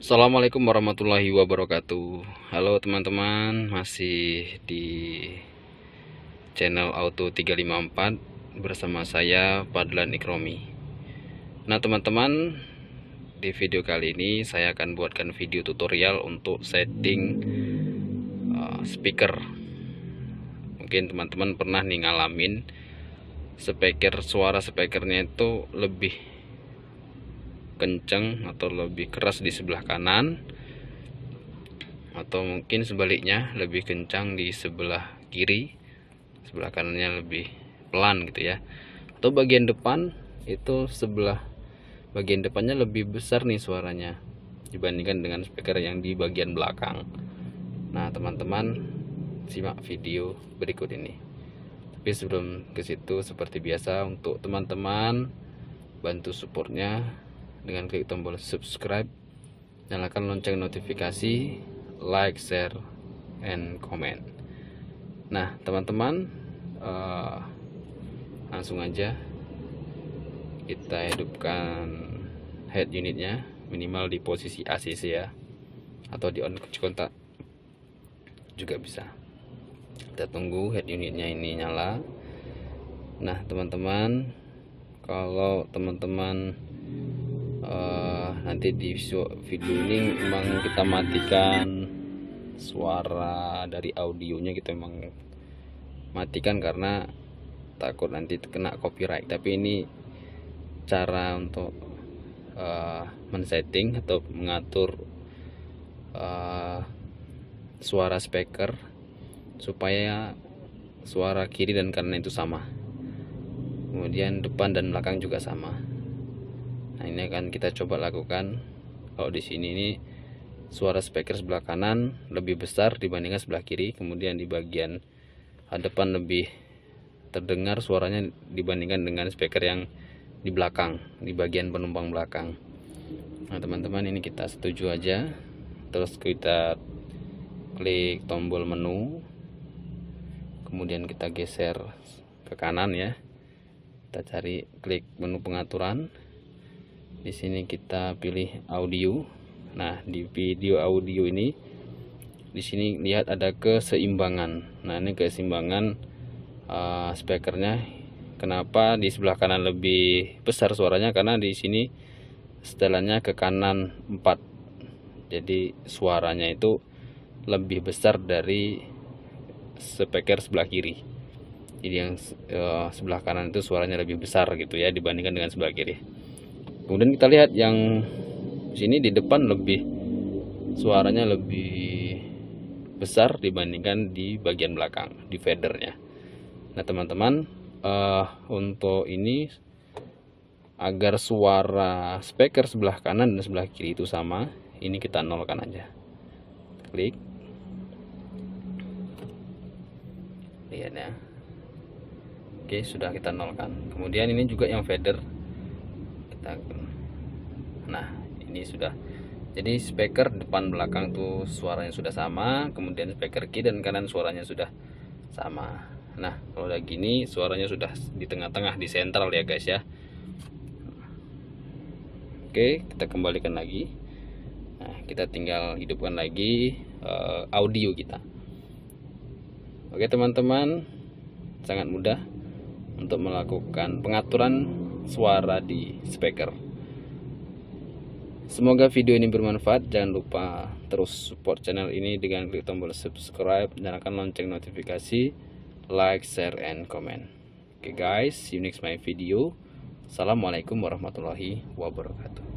Assalamualaikum warahmatullahi wabarakatuh Halo teman-teman Masih di Channel Auto 354 Bersama saya Padlan Ikromi Nah teman-teman Di video kali ini Saya akan buatkan video tutorial Untuk setting uh, Speaker Mungkin teman-teman pernah nih ngalamin Speaker Suara speakernya itu Lebih kenceng atau lebih keras di sebelah kanan atau mungkin sebaliknya lebih kencang di sebelah kiri sebelah kanannya lebih pelan gitu ya atau bagian depan itu sebelah bagian depannya lebih besar nih suaranya dibandingkan dengan speaker yang di bagian belakang nah teman-teman simak video berikut ini tapi sebelum ke situ seperti biasa untuk teman-teman bantu supportnya dengan klik tombol subscribe, nyalakan lonceng notifikasi, like, share, and comment. Nah, teman-teman, uh, langsung aja kita hidupkan head unitnya minimal di posisi ACC ya atau di on kontak juga bisa kita tunggu head unitnya ini nyala nah teman-teman kalau teman-teman uh, nanti di video ini memang kita matikan suara dari audionya kita memang matikan karena takut nanti kena copyright tapi ini cara untuk uh, men-setting atau mengatur uh, suara speaker supaya suara kiri dan kanan itu sama kemudian depan dan belakang juga sama nah ini akan kita coba lakukan kalau di sini ini suara speaker sebelah kanan lebih besar dibandingkan sebelah kiri kemudian di bagian depan lebih terdengar suaranya dibandingkan dengan speaker yang di belakang di bagian penumpang belakang nah teman-teman ini kita setuju aja terus kita klik tombol menu kemudian kita geser ke kanan ya kita cari klik menu pengaturan di sini kita pilih audio nah di video audio ini di sini lihat ada keseimbangan nah ini keseimbangan uh, speakernya kenapa di sebelah kanan lebih besar suaranya karena di sini setelannya ke kanan 4 jadi suaranya itu lebih besar dari speaker sebelah kiri jadi yang uh, sebelah kanan itu suaranya lebih besar gitu ya dibandingkan dengan sebelah kiri kemudian kita lihat yang sini di depan lebih suaranya lebih besar dibandingkan di bagian belakang di federnya nah teman-teman uh, untuk ini agar suara speaker sebelah kanan dan sebelah kiri itu sama ini kita nolkan aja klik lihat ya oke sudah kita nolkan kemudian ini juga yang fader kita nah ini sudah jadi speaker depan belakang tuh suaranya sudah sama kemudian speaker kiri dan kanan suaranya sudah sama nah kalau udah gini suaranya sudah di tengah-tengah di sentral ya guys ya oke kita kembalikan lagi nah kita tinggal hidupkan lagi uh, audio kita oke teman-teman sangat mudah untuk melakukan pengaturan suara di speaker. Semoga video ini bermanfaat. Jangan lupa terus support channel ini dengan klik tombol subscribe nyalakan lonceng notifikasi, like, share, and comment. Oke okay guys, see you next my video. Assalamualaikum warahmatullahi wabarakatuh.